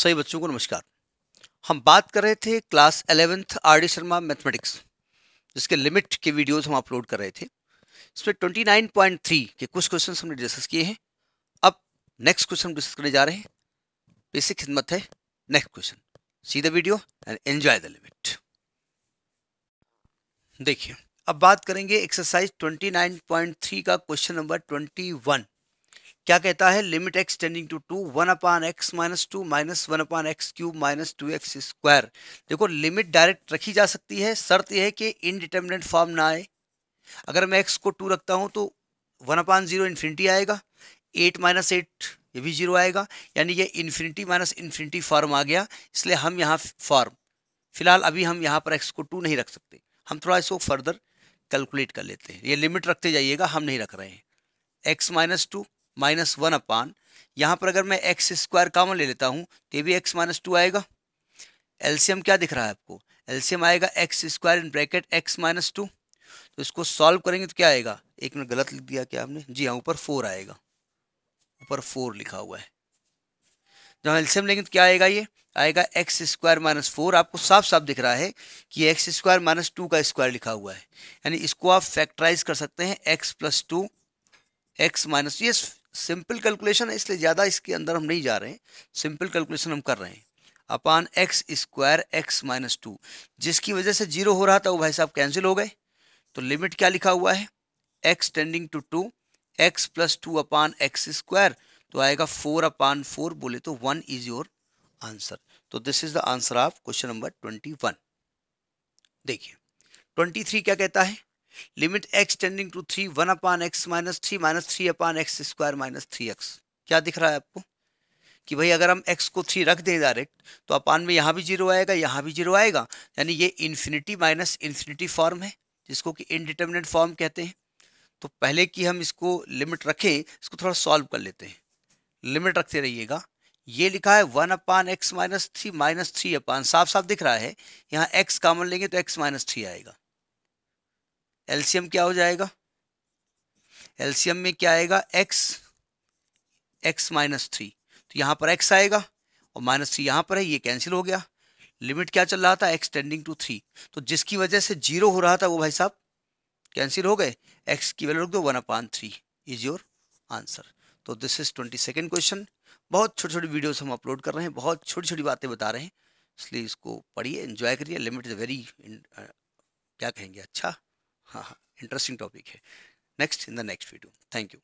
सही बच्चों को नमस्कार हम बात कर रहे थे class eleventh R D Sharma mathematics जिसके लिमिट के वीडियोस हम अपलोड कर रहे थे इसमें 29.3 के कुछ क्वेश्चन हमने डिस्कस किए हैं अब नेक्स्ट क्वेश्चन डिस्कस करने जा रहे हैं बेसिक खिदमत है next question see the video and enjoy the limit देखिए अब बात करेंगे एक्सरसाइज थ्री का क्वेश्चन नंबर वन क्या कहता है limit x tending to two one upon x minus two minus one upon x cube minus two x square देखो limit direct रखी जा सकती है शर्त यह है कि इनडिटर्मिनेंट फॉर्म ना आए अगर मैं एक्स को टू रखता हूँ तो वन अपान जीरो इन्फिनिटी आएगा एट माइनस एट ये भी जीरो आएगा यानी ये इन्फिनिटी माइनस इन्फिनिटी फॉर्म आ गया इसलिए हम यहाँ फॉर्म फिलहाल अभी हम यहाँ पर एक्स को टू नहीं रख सकते हम थोड़ा इसको फर्दर कैलकुलेट कर लेते हैं ये लिमिट रखते जाइएगा हम नहीं रख रहे हैं x minus two minus one upon यहाँ पर अगर मैं एक्स स्क्वायर कामन ले लेता हूँ तो ये भी एक्स माइनस टू आएगा एलसीएम क्या दिख रहा है आपको एलसीएम आएगा x square in bracket x minus two तो इसको सॉल्व करेंगे तो क्या आएगा एक मिनट गलत लिख दिया क्या आपने जी हाँ ऊपर फोर आएगा ऊपर फोर लिखा हुआ है जब एल्सियम लेंगे तो क्या आएगा ये आएगा एक्स स्क्वायर माइनस फोर आपको साफ साफ दिख रहा है कि एक्स स्क्वायर माइनस टू का स्क्वायर लिखा हुआ है यानी इसको आप फैक्टराइज कर सकते हैं x plus two x minus ये सिंपल कैलकुलेशन है इसलिए ज़्यादा इसके अंदर हम नहीं जा रहे हैं सिंपल कैलकुलेशन हम कर रहे हैं upon x square x minus two जिसकी वजह से जीरो हो रहा था वो भाई साहब कैंसिल हो गए तो लिमिट क्या लिखा हुआ है x tending to two x plus two upon x square तो आएगा फोर अपान फोर बोले तो वन इज योर आंसर तो this is the answer of question number twenty one देखिए ट्वेंटी थ्री क्या कहता है limit x tending to three one upon x minus three minus three upon x square minus three x क्या दिख रहा है आपको कि भाई अगर हम x को थ्री रख दें डायरेक्ट तो अपान में यहाँ भी जीरो आएगा यहाँ भी जीरो आएगा यानी ये इन्फिनिटी माइनस इन्फिनिटी फॉर्म है जिसको कि इनडिटर्मिनेट फॉर्म कहते हैं तो पहले कि हम इसको लिमिट रखें इसको थोड़ा सॉल्व कर लेते हैं लिमिट रखते रहिएगा ये लिखा है one upon x minus three minus three upon साफ साफ दिख रहा है यहाँ एक्स कामन लेंगे तो एक्स माइनस थ्री आएगा एल्शियम क्या हो जाएगा एल्शियम में क्या आएगा एक्स एक्स माइनस थ्री तो यहाँ पर एक्स आएगा और माइनस थ्री यहाँ पर है ये कैंसिल हो गया लिमिट क्या चल रहा था एक्स टेंडिंग टू थ्री तो जिसकी वजह से जीरो हो रहा था वो भाई साहब कैंसिल हो गए एक्स की वैल्यू रख दो one upon three is your answer तो this is twenty second question बहुत छोटी छोटी वीडियोस हम अपलोड कर रहे हैं बहुत छोटी छोटी बातें बता रहे हैं इसलिए इसको पढ़िए इंजॉय करिए लिमिट इज़ वेरी क्या कहेंगे अच्छा हाँ हाँ इंटरेस्टिंग टॉपिक है next in the next video thank you